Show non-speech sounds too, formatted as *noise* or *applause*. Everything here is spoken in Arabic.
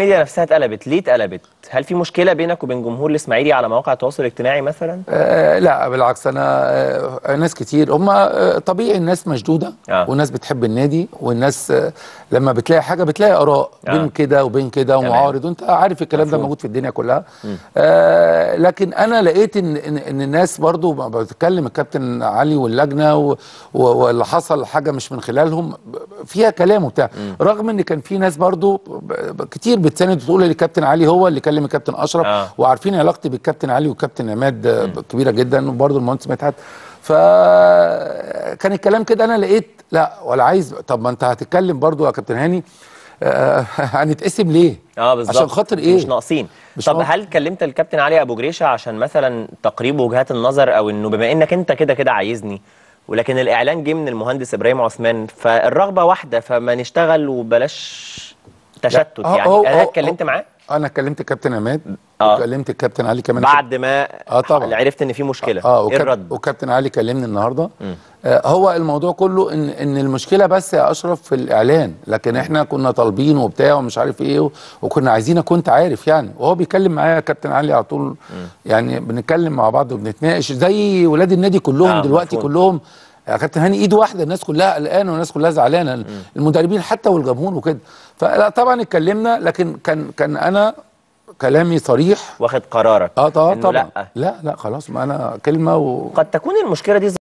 الميديا نفسها اتقلبت ليه اتقلبت هل في مشكله بينك وبين جمهور الاسماعيلي على مواقع التواصل الاجتماعي مثلا آه لا بالعكس انا آه ناس كتير هم آه طبيعي الناس مشدوده آه. والناس بتحب النادي والناس آه لما بتلاقي حاجه بتلاقي اراء آه. بين كده وبين كده ومعارض وانت عارف الكلام ده موجود في الدنيا كلها آه لكن انا لقيت ان ان, إن الناس برضو بتتكلم الكابتن علي واللجنه واللي حصل حاجه مش من خلالهم فيها كلام وبتاع رغم ان كان في ناس برضو كتير بتساند وتقول للكابتن علي هو اللي كلم الكابتن اشرف آه. وعارفين علاقتي بالكابتن علي والكابتن عماد كبيره جدا وبرده المهندس مدحت ف كان الكلام كده انا لقيت لا ولا عايز طب ما انت هتتكلم برده يا كابتن هاني آه، *laughs* هنتقسم ليه؟ اه بالظبط عشان خاطر ايه؟ مش ناقصين مش طب هل كلمت الكابتن علي ابو جريشه عشان مثلا تقريب وجهات النظر او انه بما انك انت كده كده عايزني ولكن الاعلان جه من المهندس ابراهيم عثمان فالرغبه واحده فما نشتغل وبلاش تشتت يعني أوه انا اتكلمت معاه انا اتكلمت الكابتن عماد آه. وكلمت الكابتن علي كمان بعد ما اه طبعا عرفت ان في مشكله اه, آه وكاب... الرد وكابتن علي كلمني النهارده آه هو الموضوع كله ان ان المشكله بس يا اشرف في الاعلان لكن احنا كنا طالبين وبتاع ومش عارف ايه وكنا عايزينك كنت عارف يعني وهو بيتكلم معايا كابتن علي على طول يعني بنتكلم مع بعض وبنتناقش زي ولاد النادي كلهم آه دلوقتي مفهوم. كلهم يا كابتن هاني ايد واحده الناس كلها قلقانه والناس كلها زعلانه المدربين حتى والجمهور وكده فلا طبعا اتكلمنا لكن كان كان انا كلامي صريح واخد قرارك اه طبعا لا لا لا خلاص ما انا كلمه و... قد تكون المشكله دي